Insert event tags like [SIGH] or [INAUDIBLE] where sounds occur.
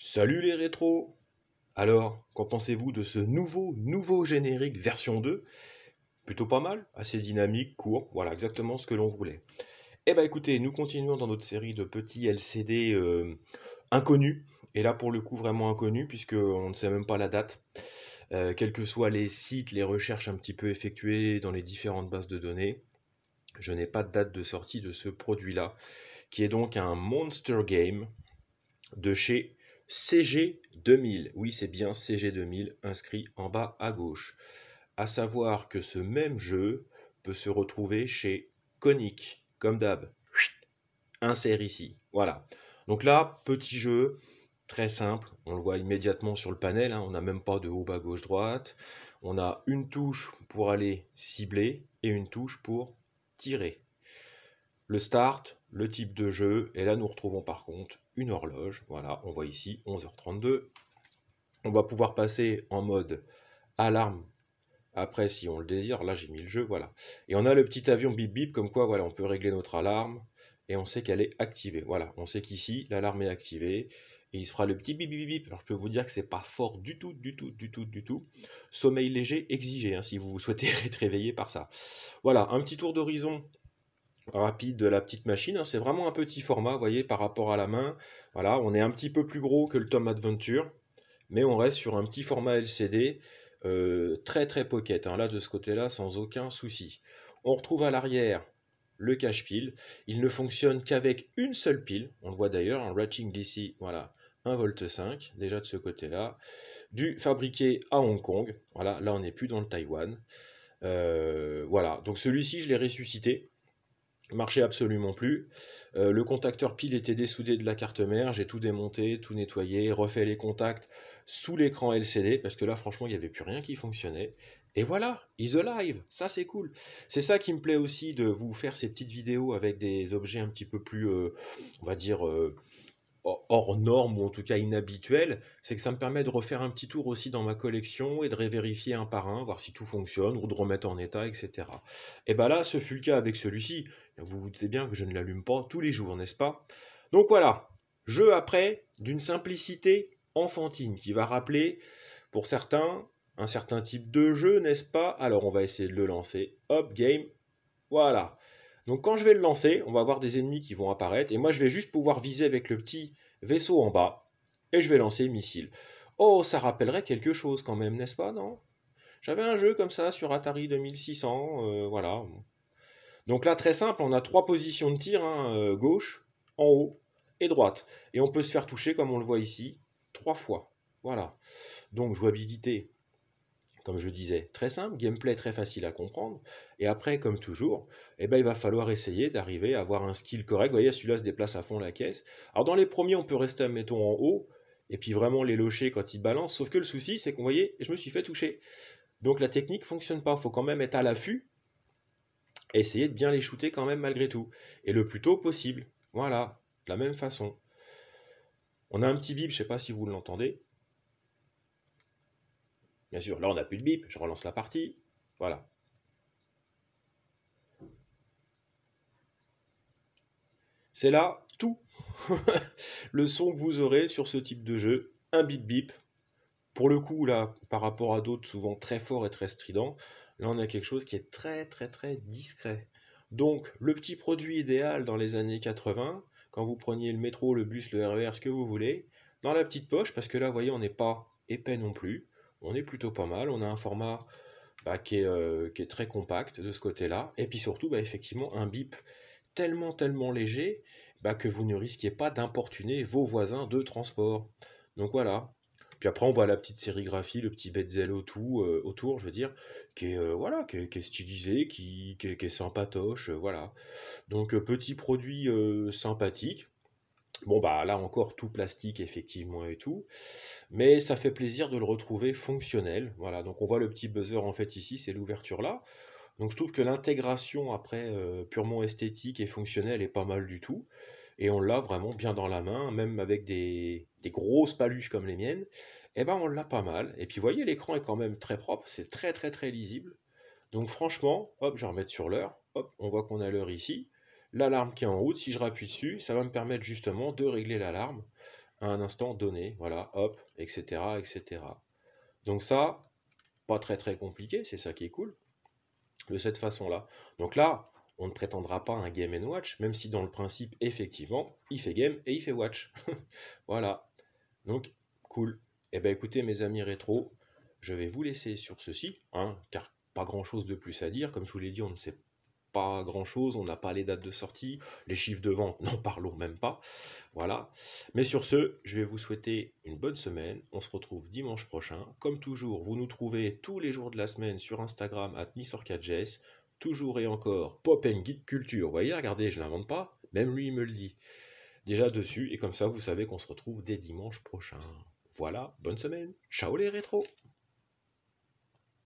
Salut les rétros Alors, qu'en pensez-vous de ce nouveau, nouveau générique version 2 Plutôt pas mal, assez dynamique, court, voilà exactement ce que l'on voulait. Eh bah ben, écoutez, nous continuons dans notre série de petits LCD euh, inconnus, et là pour le coup vraiment inconnus, puisqu'on ne sait même pas la date. Euh, quels que soient les sites, les recherches un petit peu effectuées dans les différentes bases de données, je n'ai pas de date de sortie de ce produit-là, qui est donc un Monster Game de chez CG2000. Oui, c'est bien CG2000 inscrit en bas à gauche. À savoir que ce même jeu peut se retrouver chez Conic, comme d'hab. Insère ici. Voilà. Donc là, petit jeu, très simple. On le voit immédiatement sur le panel. Hein. On n'a même pas de haut, bas, gauche, droite. On a une touche pour aller cibler et une touche pour tirer. Le start, le type de jeu, et là nous retrouvons par contre une horloge. Voilà, on voit ici 11h32. On va pouvoir passer en mode alarme après si on le désire. Là j'ai mis le jeu, voilà. Et on a le petit avion bip bip, comme quoi voilà, on peut régler notre alarme et on sait qu'elle est activée. Voilà, on sait qu'ici l'alarme est activée et il se fera le petit bip bip bip. Alors je peux vous dire que c'est pas fort du tout, du tout, du tout, du tout. Sommeil léger exigé hein, si vous [LAUGHS] souhaitez être réveillé par ça. Voilà, un petit tour d'horizon rapide de la petite machine. Hein. C'est vraiment un petit format, vous voyez, par rapport à la main. Voilà, on est un petit peu plus gros que le Tom Adventure, mais on reste sur un petit format LCD. Euh, très très pocket, hein. là de ce côté-là, sans aucun souci. On retrouve à l'arrière le cache pile. Il ne fonctionne qu'avec une seule pile. On le voit d'ailleurs en Ratching d'ici, voilà, 1 volt 5, déjà de ce côté-là. Du fabriqué à Hong Kong. Voilà, là on n'est plus dans le Taïwan. Euh, voilà, donc celui-ci, je l'ai ressuscité. Marchait absolument plus. Euh, le contacteur pile était dessoudé de la carte mère. J'ai tout démonté, tout nettoyé, refait les contacts sous l'écran LCD parce que là, franchement, il n'y avait plus rien qui fonctionnait. Et voilà, is alive, ça c'est cool. C'est ça qui me plaît aussi de vous faire ces petites vidéos avec des objets un petit peu plus, euh, on va dire, euh, hors norme ou en tout cas inhabituel, c'est que ça me permet de refaire un petit tour aussi dans ma collection et de révérifier un par un, voir si tout fonctionne ou de remettre en état, etc. Et ben là, ce fut le cas avec celui-ci. Vous vous doutez bien que je ne l'allume pas tous les jours, n'est-ce pas Donc voilà, jeu après d'une simplicité enfantine qui va rappeler, pour certains, un certain type de jeu, n'est-ce pas Alors on va essayer de le lancer. Hop, game. Voilà. Donc quand je vais le lancer, on va avoir des ennemis qui vont apparaître. Et moi, je vais juste pouvoir viser avec le petit vaisseau en bas. Et je vais lancer missile. Oh, ça rappellerait quelque chose quand même, n'est-ce pas, non J'avais un jeu comme ça sur Atari 2600, euh, voilà. Donc là, très simple, on a trois positions de tir, hein, euh, gauche, en haut et droite. Et on peut se faire toucher, comme on le voit ici, trois fois. Voilà. Donc, jouabilité, comme je disais, très simple, gameplay très facile à comprendre. Et après, comme toujours, eh ben, il va falloir essayer d'arriver à avoir un skill correct. Vous voyez, celui-là se déplace à fond la caisse. Alors dans les premiers, on peut rester, mettons, en haut, et puis vraiment les locher quand ils balancent. Sauf que le souci, c'est qu'on voyait, je me suis fait toucher. Donc la technique fonctionne pas. Il faut quand même être à l'affût essayer de bien les shooter quand même malgré tout. Et le plus tôt possible. Voilà, de la même façon. On a un petit bip, je sais pas si vous l'entendez. Bien sûr, là on n'a plus de bip, je relance la partie. Voilà. C'est là tout [LAUGHS] le son que vous aurez sur ce type de jeu. Un bip bip. Pour le coup, là, par rapport à d'autres souvent très forts et très stridents, là on a quelque chose qui est très très très discret. Donc le petit produit idéal dans les années 80, quand vous preniez le métro, le bus, le RER, e ce que vous voulez, dans la petite poche, parce que là, vous voyez, on n'est pas épais non plus on est plutôt pas mal. On a un format bah, euh, qui, est, très compact de ce côté-là. Et puis surtout, bah, effectivement, un bip tellement, tellement léger bah, que vous ne risquez pas d'importuner vos voisins de transport. Donc voilà. Puis après, on voit la petite sérigraphie, le petit bezel tout, euh, autour, je veux dire, qui est, euh, voilà, qui est, stylisé, qui, qui, est, qui est sympatoche, voilà. Donc, petit produit sympathique, Bon, bah là encore, tout plastique, effectivement, et tout. Mais ça fait plaisir de le retrouver fonctionnel. Voilà, donc on voit le petit buzzer en fait ici, c'est l'ouverture là. Donc je trouve que l'intégration après euh, purement esthétique et fonctionnelle est pas mal du tout. Et on l'a vraiment bien dans la main, même avec des, grosses paluches comme les miennes. Eh ben on l'a pas mal. Et puis vous voyez, l'écran est quand même très propre, c'est très très très lisible. Donc franchement, hop, je vais remettre sur l'heure. Hop, on voit qu'on a l'heure ici l'alarme qui est en route, si je rappuie dessus, ça va me permettre justement de régler l'alarme à un instant donné, voilà, hop, etc., etc. Donc ça, pas très très compliqué, c'est ça qui est cool, de cette façon-là. Donc là, on ne prétendra pas un game and watch, même si dans le principe, effectivement, il fait game et il fait watch. [LAUGHS] voilà. Donc, cool. Eh bien écoutez, mes amis rétro, je vais vous laisser sur ceci, hein, car pas grand chose de plus à dire. Comme je vous l'ai dit, on ne sait grand-chose, on n'a pas les dates de sortie, les chiffres de vente, [LAUGHS] n'en parlons même pas. Voilà. Mais sur ce, je vais vous souhaiter une bonne semaine. On se retrouve dimanche prochain. Comme toujours, vous nous trouvez tous les jours de la semaine sur Instagram à js Toujours et encore, Pop and Guide Culture. voyez, regardez, je n'invente l'invente pas. Même lui, me le dit. Déjà dessus, et comme ça, vous savez qu'on se retrouve dès dimanche prochain. Voilà, bonne semaine. Ciao les rétro.